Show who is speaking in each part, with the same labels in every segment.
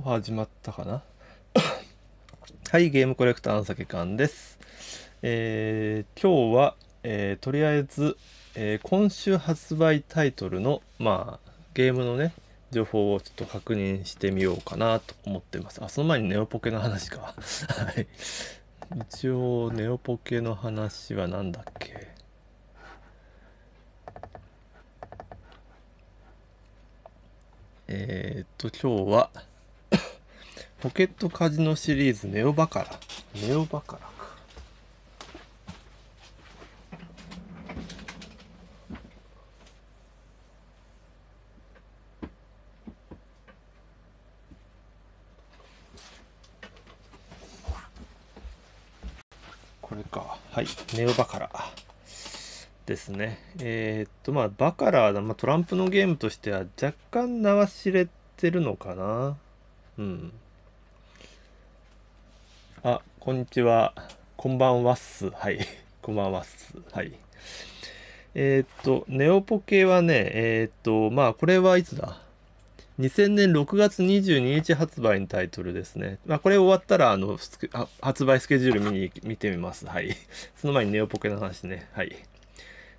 Speaker 1: 始まったかな はいゲームコレクターの酒館ですえー、今日は、えー、とりあえず、えー、今週発売タイトルのまあゲームのね情報をちょっと確認してみようかなと思ってますあその前にネオポケの話か はい一応ネオポケの話は何だっけえー、っと今日はポケットカジノシリーズネオバカラ。ネオバカラ。これか。はい。ネオバカラ。ですね。えー、っと、まあ、バカラ、まあ、トランプのゲームとしては若干名は知れてるのかな。うん。こんにちは。こんばんはっす。はい。こんばんはっす。はい。えー、っと、ネオポケはね、えー、っと、まあ、これはいつだ2000年6月22日発売のタイトルですね。まあ、これ終わったら、あの、発売スケジュール見に、見てみます。はい。その前にネオポケの話ね。はい。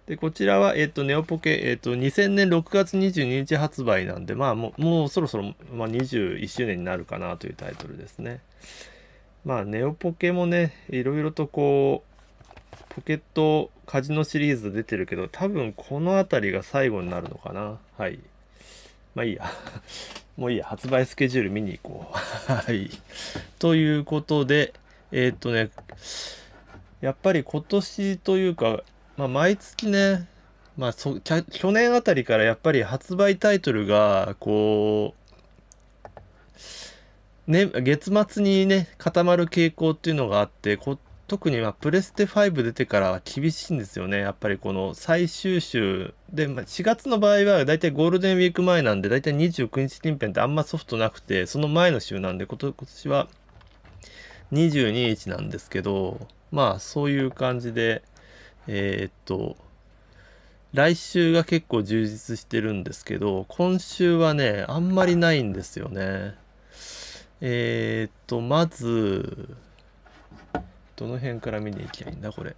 Speaker 1: で、こちらは、えっ、と、ネオポケ、えっ、と、2000年6月22日発売なんで、まあ、もう、もうそろそろ、まあ、21周年になるかなというタイトルですね。まあ、ネオポケもね、いろいろとこう、ポケットカジノシリーズ出てるけど、多分この辺りが最後になるのかな。はい。まあいいや。もういいや。発売スケジュール見に行こう。はい。ということで、えー、っとね、やっぱり今年というか、まあ、毎月ね、まあそ、去年あたりからやっぱり発売タイトルが、こう、ね、月末にね、固まる傾向っていうのがあって、こ特にまプレステ5出てからは厳しいんですよね。やっぱりこの最終週で、まあ、4月の場合はだいたいゴールデンウィーク前なんで、だいたい29日近辺ってあんまソフトなくて、その前の週なんで、今年は22日なんですけど、まあそういう感じで、えー、っと、来週が結構充実してるんですけど、今週はね、あんまりないんですよね。えー、っと、まず、どの辺から見に行きゃいいんだ、これ。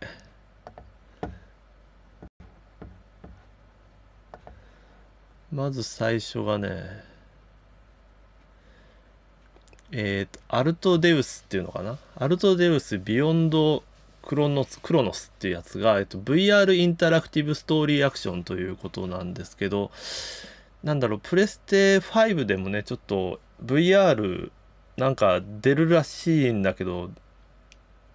Speaker 1: まず最初がね、えっ、と、アルトデウスっていうのかなアルトデウスビヨンドクロノス、クロノスっていうやつが、えっと、VR インタラクティブストーリーアクションということなんですけど、なんだろう、プレステ5でもね、ちょっと VR なんか出るらしいんだけど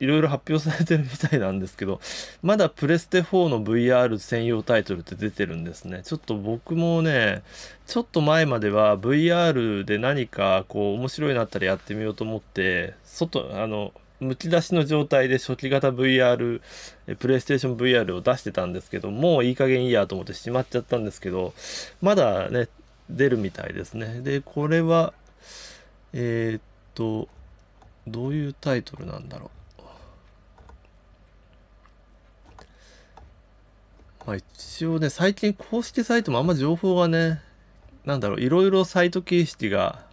Speaker 1: いろいろ発表されてるみたいなんですけどまだプレステ4の VR 専用タイトルって出てるんですねちょっと僕もねちょっと前までは VR で何かこう面白いなったらやってみようと思って外あのむき出しの状態で初期型 VR プレイステーション VR を出してたんですけどもういい加減いいやと思ってしまっちゃったんですけどまだね出るみたいですねでこれはえー、っと、どういうタイトルなんだろう。まあ一応ね、最近公式サイトもあんま情報がね、なんだろう、いろいろサイト形式が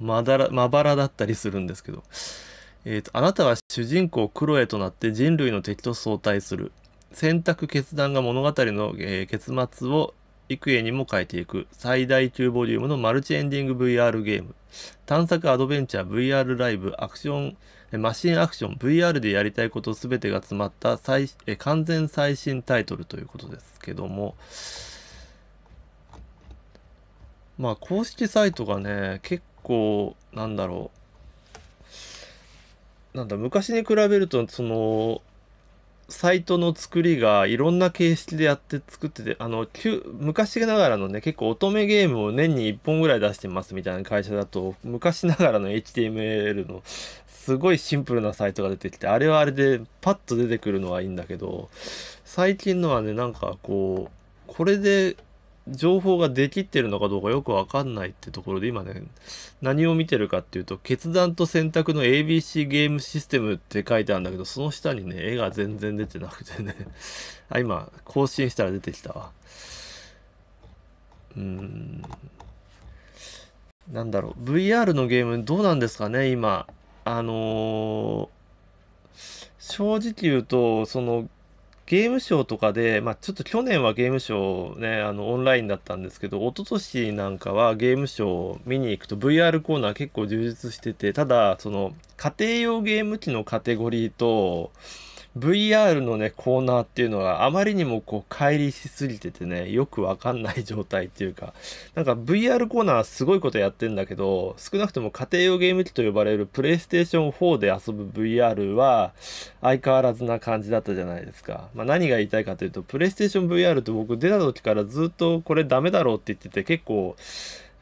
Speaker 1: まだらまばらだったりするんですけど、えーと、あなたは主人公クロエとなって人類の敵と相対する。選択決断が物語の、えー、結末を幾重にも変えていく最大級ボリュームのマルチエンディング VR ゲーム探索アドベンチャー VR ライブアクションマシンアクション VR でやりたいこと全てが詰まった最え完全最新タイトルということですけどもまあ公式サイトがね結構なんだろうなんだ昔に比べるとそのサイトの作りがいろんな形式でやって作ってて、あの、昔ながらのね、結構乙女ゲームを年に1本ぐらい出してますみたいな会社だと、昔ながらの HTML のすごいシンプルなサイトが出てきて、あれはあれでパッと出てくるのはいいんだけど、最近のはね、なんかこう、これで情報ができてるのかどうかよくわかんないってところで今ね、何を見てるかっていうと、決断と選択の ABC ゲームシステムって書いてあるんだけど、その下にね、絵が全然出てなくてね。あ、今、更新したら出てきたわ。うーん。なんだろう、VR のゲームどうなんですかね、今。あのー、正直言うと、その、ゲームショーとかで、まあ、ちょっと去年はゲームショーね、あの、オンラインだったんですけど、一昨年なんかはゲームショー見に行くと VR コーナー結構充実してて、ただ、その、家庭用ゲーム機のカテゴリーと、VR のね、コーナーっていうのがあまりにもこう、乖離しすぎててね、よくわかんない状態っていうか、なんか VR コーナーすごいことやってんだけど、少なくとも家庭用ゲーム機と呼ばれる PlayStation 4で遊ぶ VR は、相変わらずな感じだったじゃないですか。まあ、何が言いたいかというと、PlayStation VR って僕出た時からずっとこれダメだろうって言ってて、結構、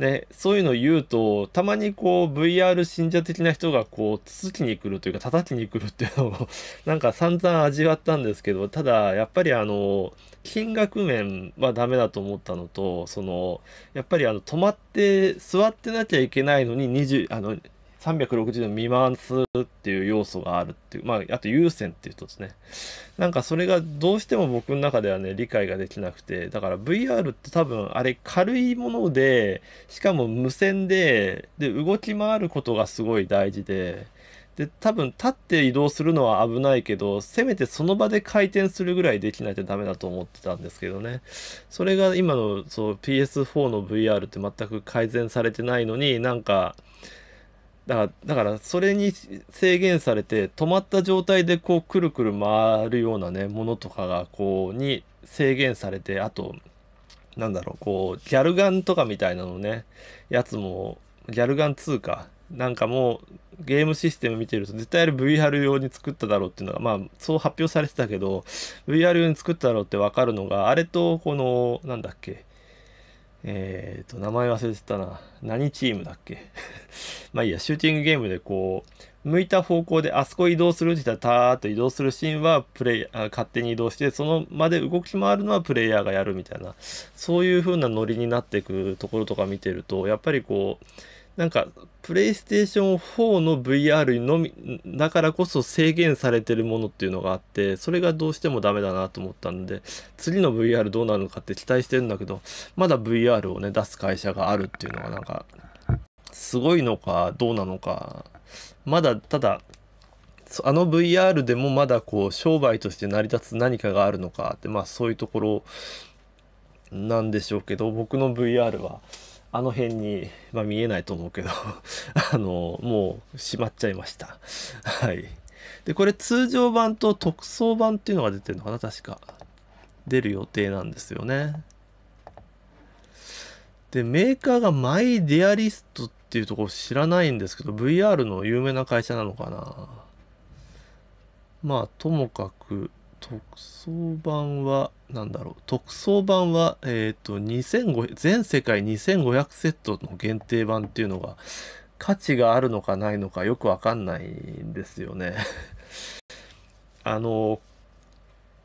Speaker 1: ね、そういうのを言うと、たまにこう VR 信者的な人がこう、つつきに来るというか、叩きに来るっていうのを なんか散々味わったんですけど、ただ、やっぱりあの、金額面はダメだと思ったのと、その、やっぱりあの、止まって、座ってなきゃいけないのに、20、あの、360度見回すっていう要素があるっていう、まあ、あと優先っていうとですね。なんかそれがどうしても僕の中ではね、理解ができなくて、だから VR って多分あれ軽いもので、しかも無線で、で、動き回ることがすごい大事で、で、多分立って移動するのは危ないけど、せめてその場で回転するぐらいできないとダメだと思ってたんですけどね。それが今のそう PS4 の VR って全く改善されてないのになんか、だから、だからそれに制限されて、止まった状態でこう、くるくる回るようなね、ものとかが、こう、に制限されて、あと、なんだろう、こう、ギャルガンとかみたいなのね、やつも、ギャルガン2か、なんかもう、ゲームシステム見てると、絶対あれ VR 用に作っただろうっていうのが、まあ、そう発表されてたけど、VR 用に作っただろうってわかるのが、あれと、この、なんだっけ、えっ、ー、と、名前忘れてたな。何チームだっけ まあいいや、シューティングゲームでこう、向いた方向であそこ移動するって言ったら、ターっと移動するシーンはプレイあ、勝手に移動して、そのまで動き回るのはプレイヤーがやるみたいな、そういう風なノリになってくところとか見てると、やっぱりこう、なんか、プレイステーション4の VR のみ、だからこそ制限されてるものっていうのがあって、それがどうしてもダメだなと思ったんで、次の VR どうなるのかって期待してるんだけど、まだ VR をね、出す会社があるっていうのがなんか、すごいのかどうなのか、まだただ、あの VR でもまだこう商売として成り立つ何かがあるのかってまあそういうところなんでしょうけど僕の VR はあの辺に、まあ、見えないと思うけど あの、もう閉まっちゃいました。はい。で、これ通常版と特装版っていうのが出てるのかな確か。出る予定なんですよね。で、メーカーがマイデアリストっていうところ知らないんですけど、VR の有名な会社なのかなまあ、ともかく、特装版は、なんだろう。特装版は、えっ、ー、と、2500、全世界2500セットの限定版っていうのが、価値があるのかないのかよくわかんないんですよね。あの、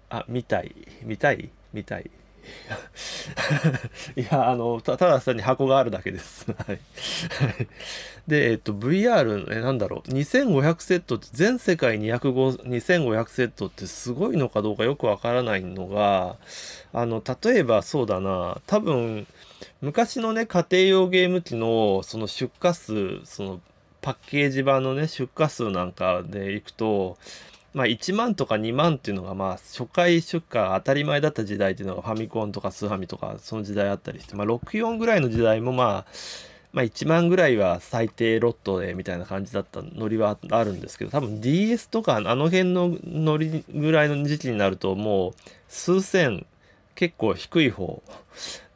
Speaker 1: あ、見たい、見たい、見たい。いや、あの、ただ単に箱があるだけです。はい。で、えっと、VR、ね、なんだろう、2500セットって、全世界2500セットってすごいのかどうかよくわからないのが、あの、例えばそうだな、多分、昔のね、家庭用ゲーム機の、その出荷数、その、パッケージ版のね、出荷数なんかでいくと、まあ、1万とか2万っていうのがまあ初回出荷当たり前だった時代っていうのがファミコンとかスーハミとかその時代あったりして、まあ、64ぐらいの時代もまあまあ、1万ぐらいは最低ロットでみたいな感じだったノリはあるんですけど多分 DS とかあの辺のノリぐらいの時期になるともう数千結構低い方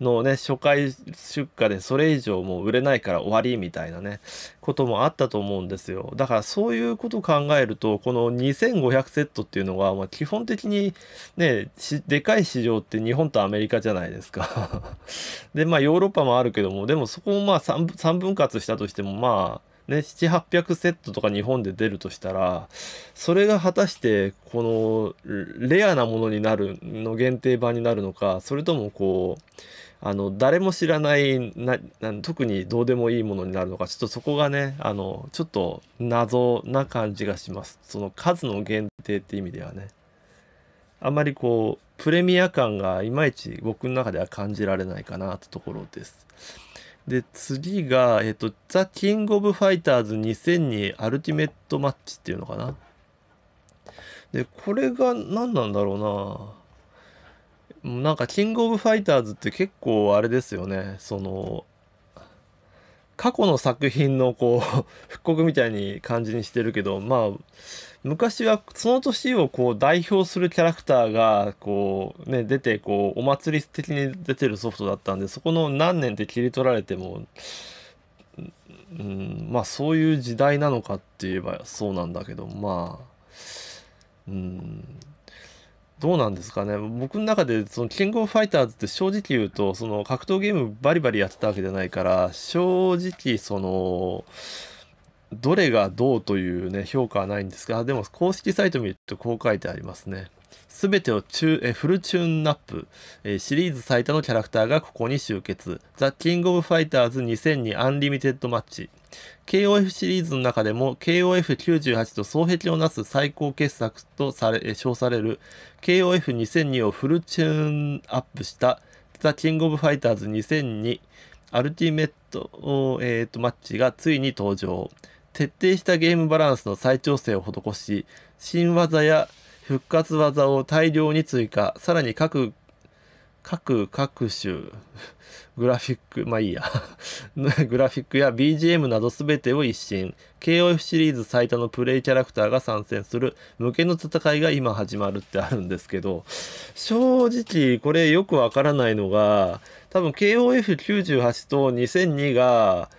Speaker 1: のね初回出荷でそれ以上もう売れないから終わりみたいなねこともあったと思うんですよだからそういうことを考えるとこの2500セットっていうのは、まあ、基本的にねでかい市場って日本とアメリカじゃないですか でまあヨーロッパもあるけどもでもそこもまあ 3, 3分割したとしてもまあね、7800セットとか日本で出るとしたら、それが果たしてこのレアなものになるの限定版になるのか、それともこう、あの誰も知らないな特にどうでもいいものになるのかちょっとそこがねあのちょっと謎な感じがしますその数の限定って意味ではねあんまりこうプレミア感がいまいち僕の中では感じられないかなってところですで、次が、えっ、と、ザ・キング・オブ・ファイターズ2002アルティメットマッチっていうのかな。で、これが何なんだろうななんか、キング・オブ・ファイターズって結構あれですよね。その、過去の作品のこう、復刻みたいに感じにしてるけど、まあ、昔はその年をこう代表するキャラクターがこうね出てこうお祭り的に出てるソフトだったんでそこの何年って切り取られても、うん、まあそういう時代なのかって言えばそうなんだけどまあうんどうなんですかね僕の中でそのキングオブファイターズって正直言うとその格闘ゲームバリバリやってたわけじゃないから正直そのどれがどうというね評価はないんですがでも公式サイト見るとこう書いてありますね。すべてを中えフルチューンナップ、えシリーズ最多のキャラクターがここに集結。ザ・キング・オブ・ファイターズ2002アンリミテッドマッチ。KOF シリーズの中でも KOF98 と双璧をなす最高傑作とされ称される KOF2002 をフルチューンアップしたザ・キング・オブ・ファイターズ2002アルティメット、えーとマッチがついに登場徹底したゲームバランスの再調整を施し新技や復活技を大量に追加さらに各各各種グラフィック、まあいいや グラフィックや BGM など全てを一新。KOF シリーズ最多のプレイキャラクターが参戦する無形の戦いが今始まるってあるんですけど、正直これよくわからないのが、多分 KOF98 と2002が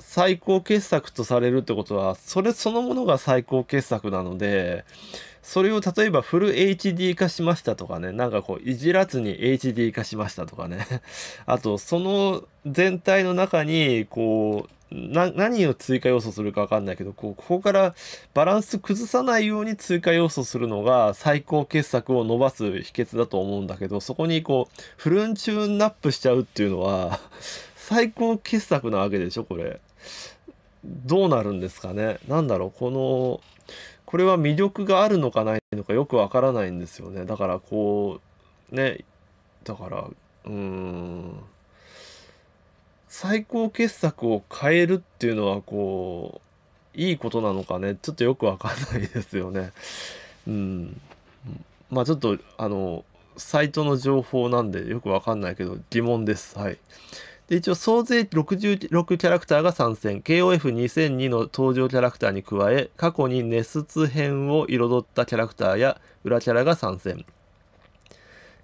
Speaker 1: 最高傑作とされるってことは、それそのものが最高傑作なので、それを例えばフル HD 化しましたとかね、なんかこう、いじらずに HD 化しましたとかね、あと、その全体の中に、こう、何を追加要素するか分かんないけどこうここからバランス崩さないように追加要素するのが最高傑作を伸ばす秘訣だと思うんだけどそこにこうフルンチューンアップしちゃうっていうのは 最高傑作なわけでしょこれ。どうなるんですかねなんだろうこのこれは魅力があるのかないのかよくわからないんですよねだからこうねだからうーん最高傑作を変えるっていうのはこういいことなのかねちょっとよくわかんないですよねうんまあちょっとあのサイトの情報なんでよくわかんないけど疑問ですはい。で、一応総勢66キャラクターが参戦。KOF2002 の登場キャラクターに加え、過去にネスツ編を彩ったキャラクターや裏キャラが参戦。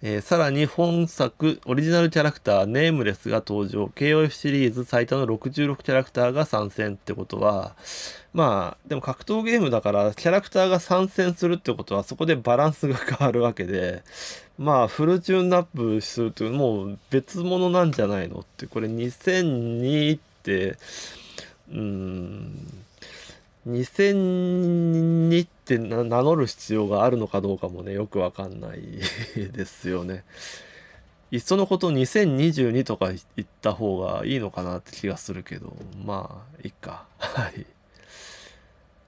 Speaker 1: えー、さらに本作オリジナルキャラクターネームレスが登場 KOF シリーズ最多の66キャラクターが参戦ってことはまあでも格闘ゲームだからキャラクターが参戦するってことはそこでバランスが変わるわけでまあフルチューンナップするというもう別物なんじゃないのってこれ2002ってうん2002って名乗る必要があるのかどうかもね、よくわかんないですよね。いっそのこと2022とか言った方がいいのかなって気がするけど、まあ、いっか。はい。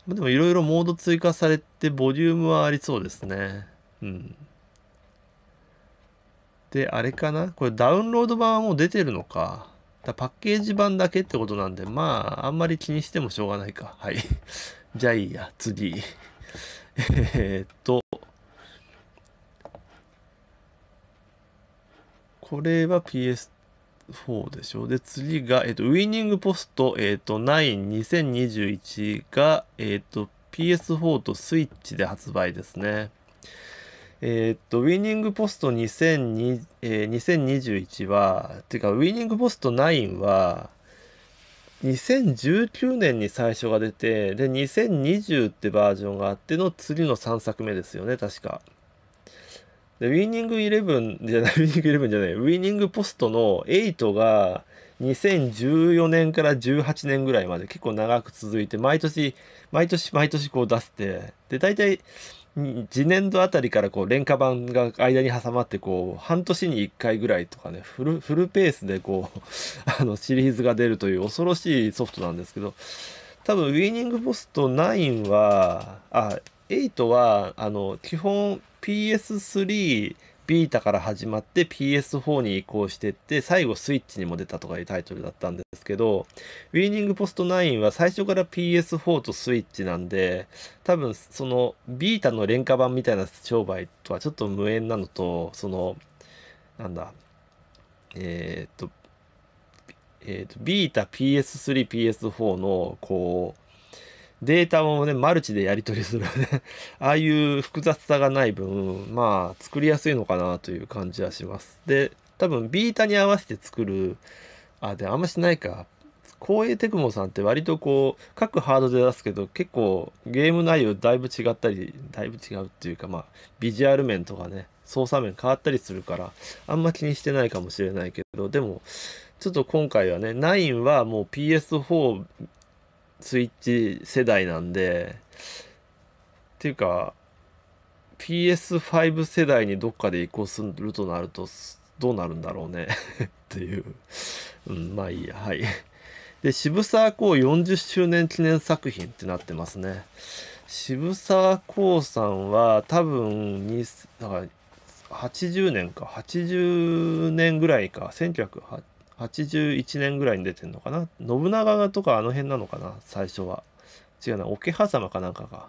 Speaker 1: でもいろいろモード追加されて、ボリュームはありそうですね。うん。で、あれかなこれダウンロード版はもう出てるのか。だパッケージ版だけってことなんで、まあ、あんまり気にしてもしょうがないか。はい。じゃあいいや、次。えっと。これは PS4 でしょ。で、次が、えっと、ウィニングポスト、えっと、9-2021が、えっと、PS4 とスイッチで発売ですね。えー、っと、ウィニングポスト2020、えー、2021は、てか、ウィニングポスト9は、2019年に最初が出て、で、2020ってバージョンがあっての次の3作目ですよね、確か。で、ウィニング11 じゃない、ウィニングじゃない、ウィニングポストの8が2014年から18年ぐらいまで結構長く続いて、毎年、毎年毎年こう出して、で、大体、次年度あたりからこう廉価版が間に挟まってこう半年に1回ぐらいとかねフルフルペースでこう あのシリーズが出るという恐ろしいソフトなんですけど多分ウィーニングポスト9はあ8はあの基本 PS3 ビータから始まって PS4 に移行していって、最後スイッチにも出たとかいうタイトルだったんですけど、ウィーニングポスト9は最初から PS4 とスイッチなんで、多分そのビータの廉価版みたいな商売とはちょっと無縁なのと、その、なんだ、えー、っと、えー、っと、ビータ PS3、PS4 の、こう、データをね、マルチでやり取りする ああいう複雑さがない分、まあ、作りやすいのかなという感じはします。で、多分、ビータに合わせて作る、あ、で、あんましないか。いうテクモさんって割とこう、各ハードで出すけど、結構ゲーム内容だいぶ違ったり、だいぶ違うっていうか、まあ、ビジュアル面とかね、操作面変わったりするから、あんま気にしてないかもしれないけど、でも、ちょっと今回はね、9はもう PS4 スイッチ世代なんでっていうか PS5 世代にどっかで移行するとなるとどうなるんだろうね っていう、うん、まあいいやはいで渋沢公40周年記念作品ってなってますね渋沢公さんは多分にだから80年か80年ぐらいか1980 81年ぐらいに出てんのかな信長とかあの辺なのかな最初は違うな桶狭間かなんかが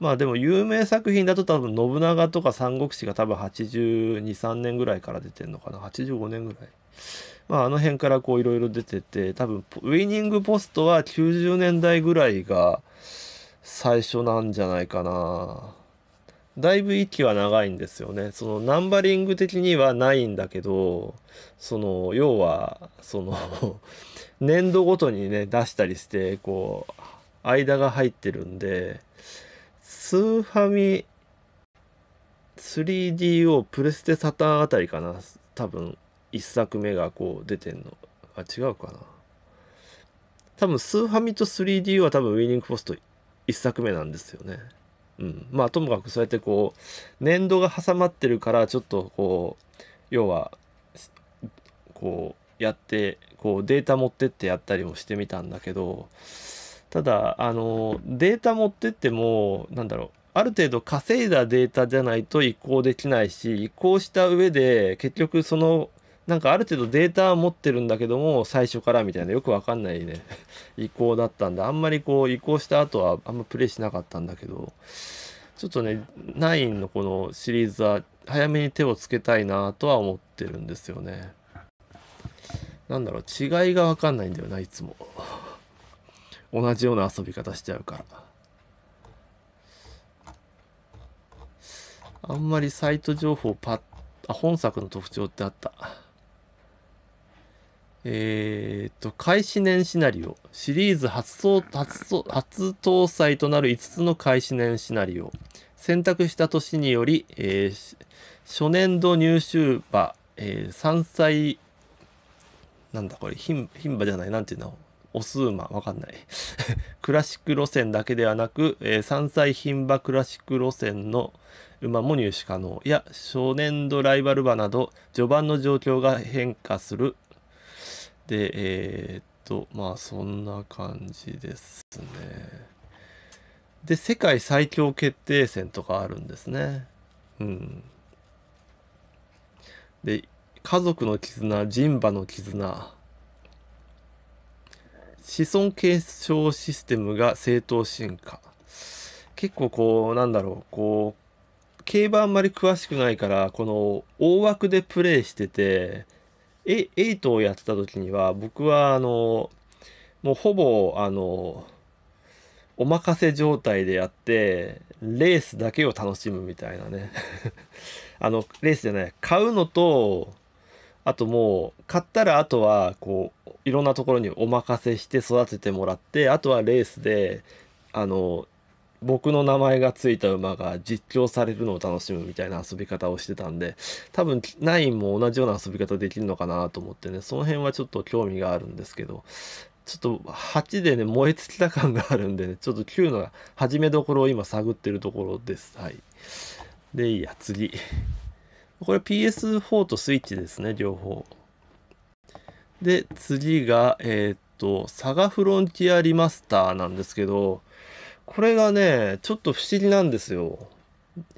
Speaker 1: まあでも有名作品だと多分信長とか三国志が多分823年ぐらいから出てんのかな85年ぐらいまああの辺からこういろいろ出てて多分ウィニングポストは90年代ぐらいが最初なんじゃないかなだいぶ息は長いんですよね。そのナンバリング的にはないんだけど、その要はその年度ごとにね出したりして、こう間が入ってるんで、スーファミ 3DO プレステサターンあたりかな。多分1作目がこう出てんの。あ、違うかな。多分スーファミと 3DO は多分ウィニングポスト1作目なんですよね。うん、まあともかくそうやってこう年度が挟まってるからちょっとこう要はこうやってこうデータ持ってってやったりもしてみたんだけどただあのデータ持ってっても何だろうある程度稼いだデータじゃないと移行できないし移行した上で結局そのなんかある程度データは持ってるんだけども最初からみたいなよくわかんないね 移行だったんであんまりこう移行した後はあんまプレイしなかったんだけどちょっとね9のこのシリーズは早めに手をつけたいなとは思ってるんですよね。なんだろう違いがわかんないんだよないつも。同じような遊び方しちゃうから。あんまりサイト情報パッあ本作の特徴ってあった。えー、っと、開始年シナリオ。シリーズ初初初搭載となる5つの開始年シナリオ。選択した年により、えー、初年度入手馬、えー、山菜、なんだこれ、牝馬じゃない、なんていうのオス馬、わかんない。クラシック路線だけではなく、えー、山菜牝馬クラシック路線の馬も入手可能や、初年度ライバル馬など、序盤の状況が変化するで、えー、っと、まあそんな感じですね。で、世界最強決定戦とかあるんですね。うん。で、家族の絆、人馬の絆。子孫継承システムが正当進化。結構こう、なんだろう、こう、競馬あんまり詳しくないから、この大枠でプレイしてて、え8をやってた時には僕はあのもうほぼあのお任せ状態でやってレースだけを楽しむみたいなね あのレースじゃない買うのとあともう買ったらあとはこういろんなところにお任せして育ててもらってあとはレースであの僕の名前が付いた馬が実況されるのを楽しむみたいな遊び方をしてたんで多分9も同じような遊び方できるのかなと思ってねその辺はちょっと興味があるんですけどちょっと8でね燃え尽きた感があるんでねちょっと9の始めどころを今探ってるところですはいでいいや次これ PS4 とスイッチですね両方で次がえー、っとサガフロンティアリマスターなんですけどこれがね、ちょっと不思議なんですよ。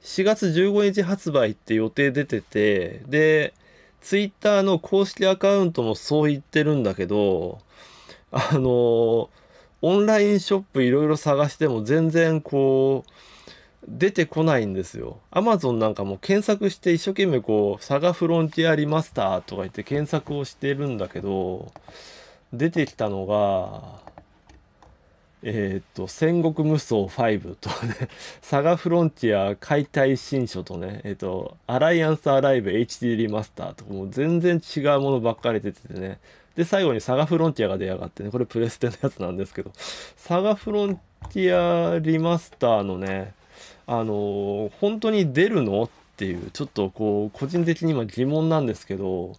Speaker 1: 4月15日発売って予定出てて、で、ツイッターの公式アカウントもそう言ってるんだけど、あの、オンラインショップいろいろ探しても全然こう、出てこないんですよ。Amazon なんかも検索して一生懸命こう、サガフロンティアリマスターとか言って検索をしてるんだけど、出てきたのが、えっ、ー、と、戦国無双5とね、サ ガフロンティア解体新書とね、えっ、ー、と、アライアンスアライブ HD リマスターとか、もう全然違うものばっかり出ててね、で、最後にサガフロンティアが出やがってね、これプレステのやつなんですけど、サ ガフロンティアリマスターのね、あのー、本当に出るのっていう、ちょっとこう、個人的に今疑問なんですけど、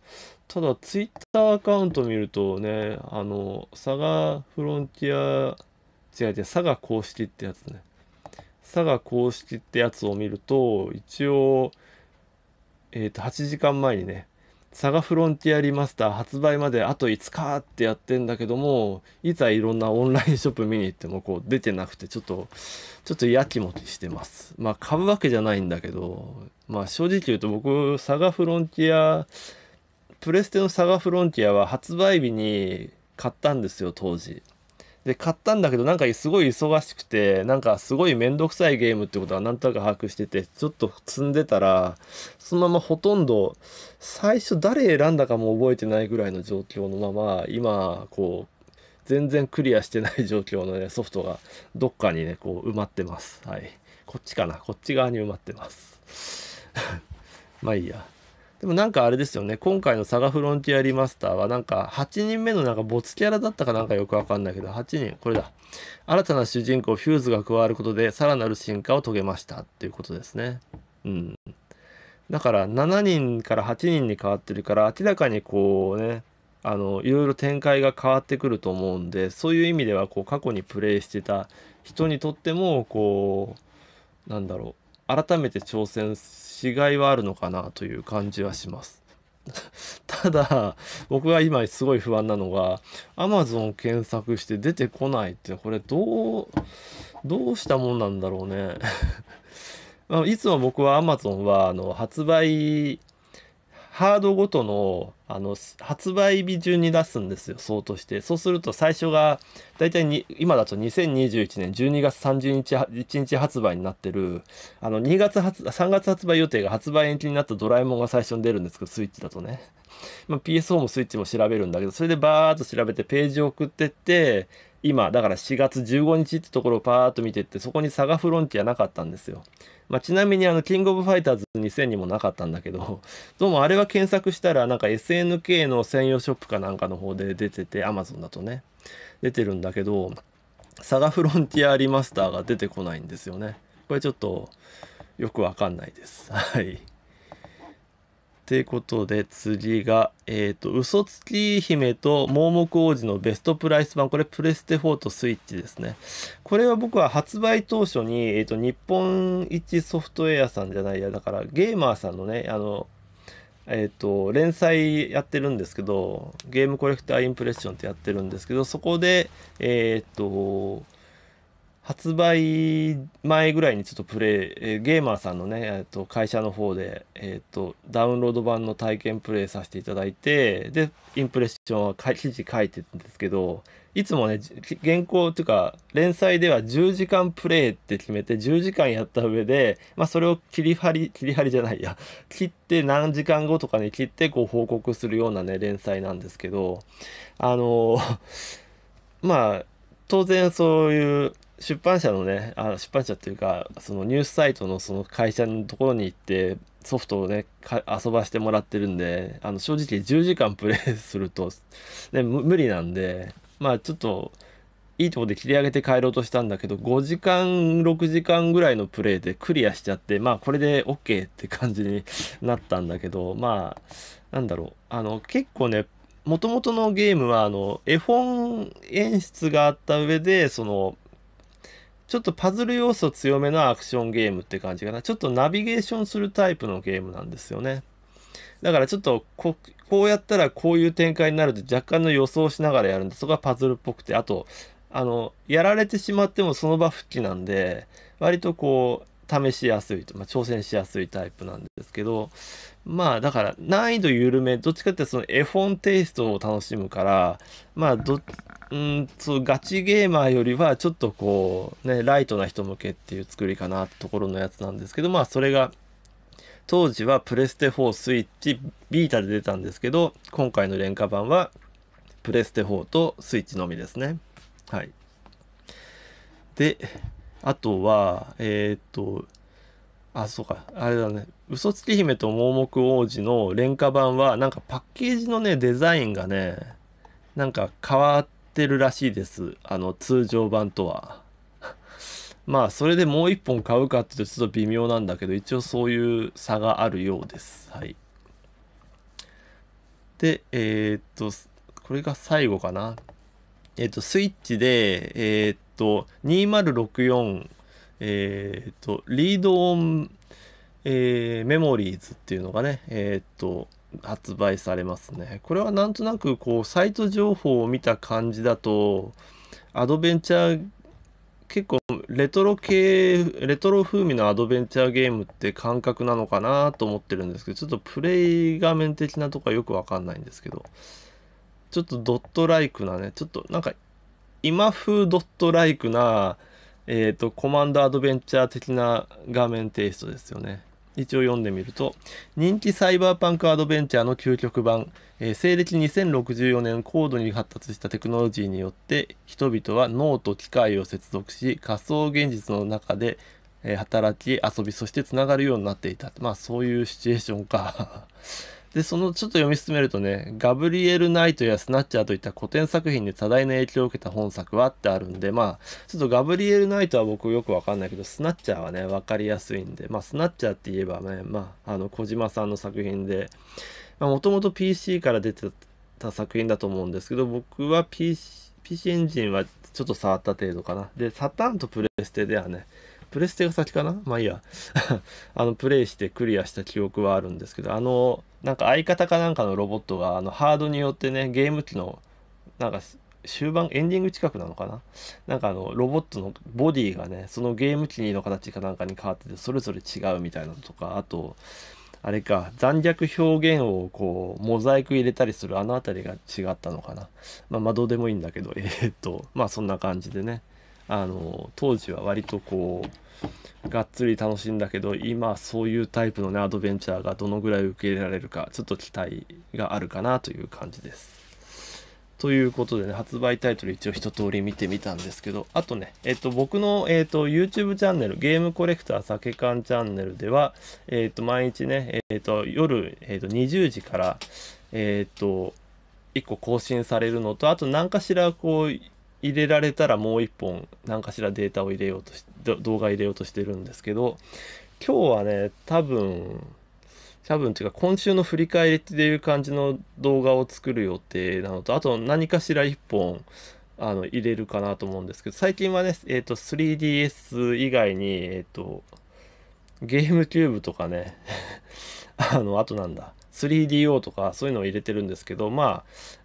Speaker 1: ただ、ツイッターアカウント見るとね、あの、サガフロンティア違う違う、佐賀公式ってやつね。佐賀公式ってやつを見ると、一応、えっ、ー、と、8時間前にね、佐賀フロンティアリマスター発売まであと5日ってやってんだけども、いざいろんなオンラインショップ見に行ってもこう出てなくて、ちょっと、ちょっとやきもきしてます。まあ買うわけじゃないんだけど、まあ正直言うと僕、佐賀フロンティア、プレステのサガフロンティアは発売日に買ったんですよ、当時。で、買ったんだけど、なんかすごい忙しくて、なんかすごいめんどくさいゲームってことはなんとなく把握してて、ちょっと積んでたら、そのままほとんど、最初誰選んだかも覚えてないぐらいの状況のまま、今、こう、全然クリアしてない状況のね、ソフトがどっかにね、こう埋まってます。はい。こっちかなこっち側に埋まってます。まあいいや。でもなんかあれですよね、今回のサガフロンティアリマスターはなんか8人目のなんかボツキャラだったかなんかよくわかんないけど、8人、これだ。新たな主人公フューズが加わることでさらなる進化を遂げましたっていうことですね。うん。だから7人から8人に変わってるから明らかにこうね、あの、いろいろ展開が変わってくると思うんで、そういう意味ではこう過去にプレイしてた人にとってもこう、なんだろう、改めて挑戦違いはあるのかなという感じはします。ただ僕が今すごい不安なのが Amazon 検索して出てこないってこれどうどうしたもんなんだろうね いつも僕は Amazon はあの発売ハードごとのあの発売日順に出すんですよそうとしてそうすると最初が大体に今だと2021年12月30日日発売になってるあの2月発3月発売予定が発売延期になったドラえもんが最初に出るんですけどスイッチだとね、まあ、PS4 もスイッチも調べるんだけどそれでバーッと調べてページを送ってって今だから4月15日ってところをパーッと見てってそこにサガフロンティアなかったんですよまあ、ちなみにあの、キングオブファイターズ2000にもなかったんだけど、どうもあれは検索したら、なんか SNK の専用ショップかなんかの方で出てて、Amazon だとね、出てるんだけど、サガフロンティアリマスターが出てこないんですよね。これちょっと、よくわかんないです。はい。ということで、次が、えっ、ー、と、嘘つき姫と盲目王子のベストプライス版。これ、プレステ4とスイッチですね。これは僕は発売当初に、えっ、ー、と、日本一ソフトウェアさんじゃないや、だから、ゲーマーさんのね、あの、えっ、ー、と、連載やってるんですけど、ゲームコレクターインプレッションってやってるんですけど、そこで、えっ、と、発売前ぐらいにちょっとプレイ、えー、ゲーマーさんのね、えー、と会社の方で、えーと、ダウンロード版の体験プレイさせていただいてでインプレッションは記事書いてるんですけどいつもね原稿っていうか連載では10時間プレイって決めて10時間やった上で、まあ、それを切り張り切り張りじゃないや 切って何時間後とかに切ってこう報告するようなね連載なんですけどあのー、まあ当然そういう出版社のねあ出版社っていうかそのニュースサイトのその会社のところに行ってソフトをね遊ばしてもらってるんであの正直10時間プレイすると、ね、無理なんでまあちょっといいとこで切り上げて帰ろうとしたんだけど5時間6時間ぐらいのプレイでクリアしちゃってまあこれで OK って感じになったんだけどまあなんだろうあの結構ねもともとのゲームはあの絵本演出があった上でそのちょっとパズル要素強めのアクションゲームって感じかな。ちょっとナビゲーションするタイプのゲームなんですよね。だからちょっとこうやったらこういう展開になると若干の予想しながらやるんで、そこがパズルっぽくて、あと、あの、やられてしまってもその場復帰なんで、割とこう、試しやすいと、まあ、挑戦しやすいタイプなんですけど、まあだから難易度緩め、どっちかってその絵本テイストを楽しむから、まあどうんそうガチゲーマーよりはちょっとこうねライトな人向けっていう作りかなってところのやつなんですけどまあそれが当時はプレステ4スイッチビータで出たんですけど今回の廉価版はプレステ4とスイッチのみですねはいであとはえー、っとあそうかあれだね嘘つき姫と盲目王子の廉価版はなんかパッケージのねデザインがねなんか変わってってるらしいですあの通常版とは まあそれでもう1本買うかっていうとちょっと微妙なんだけど一応そういう差があるようですはいでえー、っとこれが最後かなえー、っとスイッチでえー、っと2064えっとリードオンえー、メモリーズっていうのがね、えー、っと、発売されますね。これはなんとなくこうサイト情報を見た感じだとアドベンチャー結構レトロ系レトロ風味のアドベンチャーゲームって感覚なのかなと思ってるんですけどちょっとプレイ画面的なとこはよくわかんないんですけどちょっとドットライクなねちょっとなんか今風ドットライクなえっ、ー、とコマンドアドベンチャー的な画面テイストですよね。一応読んでみると人気サイバーパンクアドベンチャーの究極版、えー、西暦2064年高度に発達したテクノロジーによって人々は脳と機械を接続し仮想現実の中で、えー、働き遊びそしてつながるようになっていたまあそういうシチュエーションかで、そのちょっと読み進めるとね、ガブリエル・ナイトやスナッチャーといった古典作品で多大な影響を受けた本作はってあるんで、まあ、ちょっとガブリエル・ナイトは僕よくわかんないけど、スナッチャーはね、わかりやすいんで、まあ、スナッチャーって言えばね、まあ、あの、小島さんの作品で、もともと PC から出てた作品だと思うんですけど、僕は PC、PC エンジンはちょっと触った程度かな。で、サタンとプレステではね、プレステが先かなまあいいや。あの、プレイしてクリアした記憶はあるんですけど、あの、なんか相方かなんかのロボットがあのハードによってねゲーム機のなんか終盤エンディング近くなのかななんかあのロボットのボディがねそのゲーム機の形かなんかに変わっててそれぞれ違うみたいなのとかあとあれか残虐表現をこうモザイク入れたりするあの辺りが違ったのかなまあ、まあ、どうでもいいんだけどえー、っとまあそんな感じでねあの当時は割とこうがっつり楽しいんだけど今そういうタイプのねアドベンチャーがどのぐらい受け入れられるかちょっと期待があるかなという感じです。ということでね、発売タイトル一応一通り見てみたんですけど、あとね、えっと、僕の、えっと、YouTube チャンネル、ゲームコレクター酒缶チャンネルでは、えっと、毎日ね、えっと、夜、えっと、20時から、えっと、1個更新されるのと、あと何かしらこう、入れられたらもう1本、何かしらデータを入れようとして、動画入れようとしてるんですけど、今日はね、多分、多分っていうか今週の振り返りっていう感じの動画を作る予定なのとあと何かしら1本あの入れるかなと思うんですけど最近はね、えーと、3DS 以外に、えーと、とゲームキューブとかね あのあとなんだ 3DO とかそういうのを入れてるんですけどまあ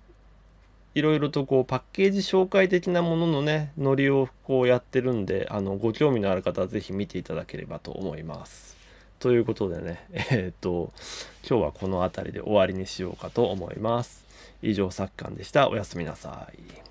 Speaker 1: いろいろとこうパッケージ紹介的なもののねノリをこうやってるんであのご興味のある方は是非見ていただければと思います。ということでね えっ、と今日はこの辺りで終わりにしようかと思います。以上作館でした。おやすみなさい。